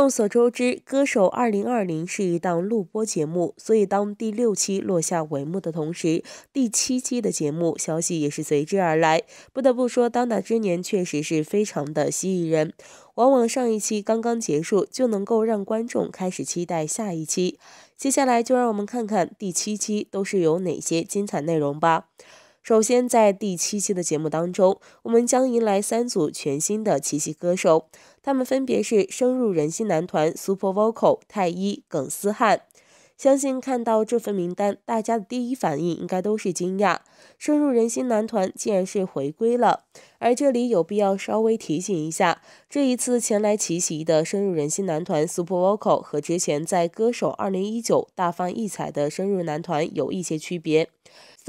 众所周知，《歌手》二零二零是一档录播节目，所以当第六期落下帷幕的同时，第七期的节目消息也是随之而来。不得不说，当打之年确实是非常的吸引人，往往上一期刚刚结束，就能够让观众开始期待下一期。接下来就让我们看看第七期都是有哪些精彩内容吧。首先，在第七期的节目当中，我们将迎来三组全新的奇袭歌手，他们分别是深入人心男团 Super Vocal 太一、耿思汉。相信看到这份名单，大家的第一反应应该都是惊讶。深入人心男团竟然是回归了，而这里有必要稍微提醒一下，这一次前来奇袭的深入人心男团 Super Vocal 和之前在《歌手2019》大放异彩的深入男团有一些区别。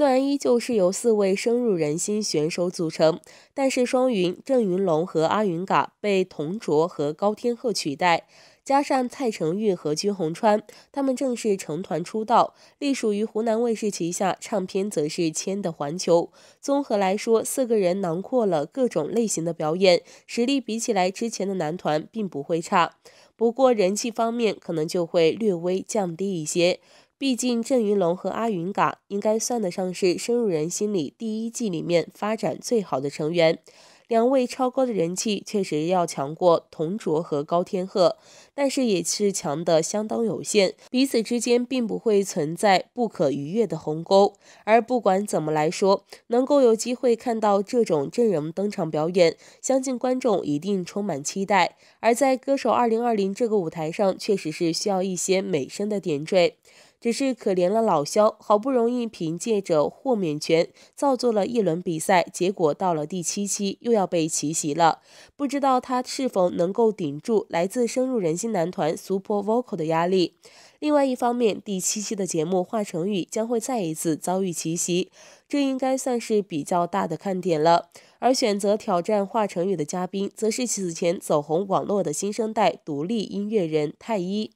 虽然依旧是由四位深入人心选手组成，但是双云、郑云龙和阿云嘎被童卓和高天鹤取代，加上蔡成玉和鞠红川，他们正式成团出道，隶属于湖南卫视旗下，唱片则是签的环球。综合来说，四个人囊括了各种类型的表演，实力比起来之前的男团并不会差，不过人气方面可能就会略微降低一些。毕竟郑云龙和阿云嘎应该算得上是深入人心里第一季里面发展最好的成员，两位超高的人气确实要强过童卓和高天鹤，但是也是强的相当有限，彼此之间并不会存在不可逾越的鸿沟。而不管怎么来说，能够有机会看到这种阵容登场表演，相信观众一定充满期待。而在歌手二零二零这个舞台上，确实是需要一些美声的点缀。只是可怜了老肖，好不容易凭借着豁免权造作了一轮比赛，结果到了第七期又要被奇袭了。不知道他是否能够顶住来自深入人心男团 Super Vocal 的压力。另外一方面，第七期的节目华晨宇将会再一次遭遇奇袭，这应该算是比较大的看点了。而选择挑战华晨宇的嘉宾，则是此前走红网络的新生代独立音乐人太一。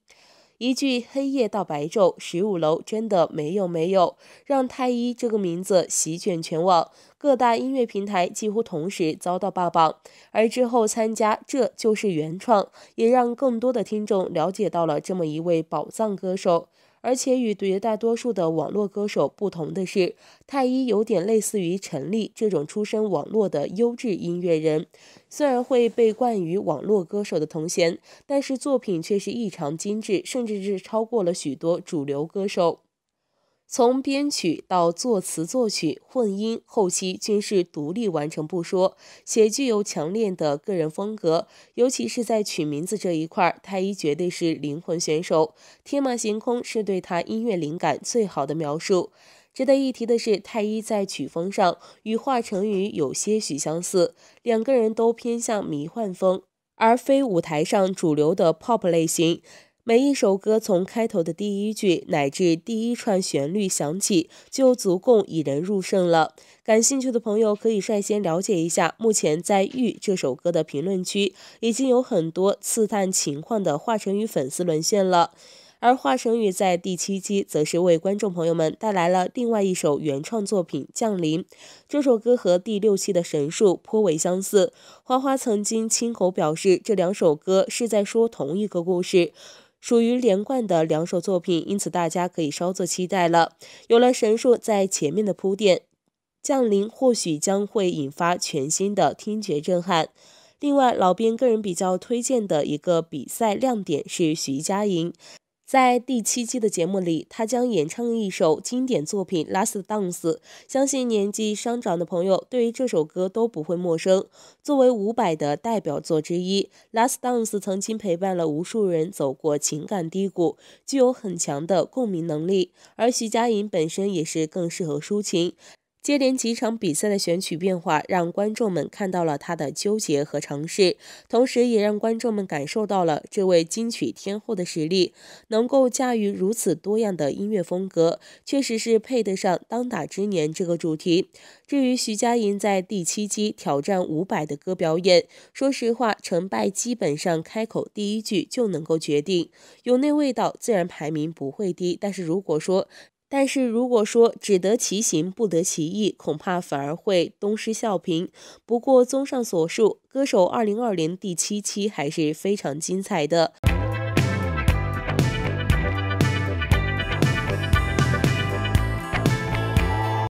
一句黑夜到白昼，十五楼真的没有没有让太一这个名字席卷全网，各大音乐平台几乎同时遭到霸榜，而之后参加这就是原创，也让更多的听众了解到了这么一位宝藏歌手。而且与绝大多数的网络歌手不同的是，太一有点类似于陈粒这种出身网络的优质音乐人。虽然会被冠于网络歌手的头衔，但是作品却是异常精致，甚至是超过了许多主流歌手。从编曲到作词、作曲、混音、后期，均是独立完成不说，且具有强烈的个人风格。尤其是在取名字这一块，太一绝对是灵魂选手。天马行空是对他音乐灵感最好的描述。值得一提的是，太一在曲风上与华晨宇有些许相似，两个人都偏向迷幻风，而非舞台上主流的 Pop 类型。每一首歌从开头的第一句乃至第一串旋律响起，就足够引人入胜了。感兴趣的朋友可以率先了解一下。目前在《玉》这首歌的评论区，已经有很多刺探情况的华晨宇粉丝沦陷了。而华晨宇在第七期则是为观众朋友们带来了另外一首原创作品《降临》。这首歌和第六期的《神树》颇为相似。花花曾经亲口表示，这两首歌是在说同一个故事。属于连贯的两首作品，因此大家可以稍作期待了。有了神树在前面的铺垫，降临或许将会引发全新的听觉震撼。另外，老编个人比较推荐的一个比赛亮点是徐佳莹。在第七期的节目里，他将演唱一首经典作品《Last Dance》。相信年纪稍长的朋友对于这首歌都不会陌生。作为伍佰的代表作之一，《Last Dance》曾经陪伴了无数人走过情感低谷，具有很强的共鸣能力。而徐佳莹本身也是更适合抒情。接连几场比赛的选曲变化，让观众们看到了他的纠结和尝试，同时也让观众们感受到了这位金曲天后的实力，能够驾驭如此多样的音乐风格，确实是配得上“当打之年”这个主题。至于徐佳莹在第七期挑战五百的歌表演，说实话，成败基本上开口第一句就能够决定，有那味道，自然排名不会低。但是如果说，但是如果说只得其形不得其意，恐怕反而会东施效颦。不过综上所述，《歌手》二零二零第七期还是非常精彩的。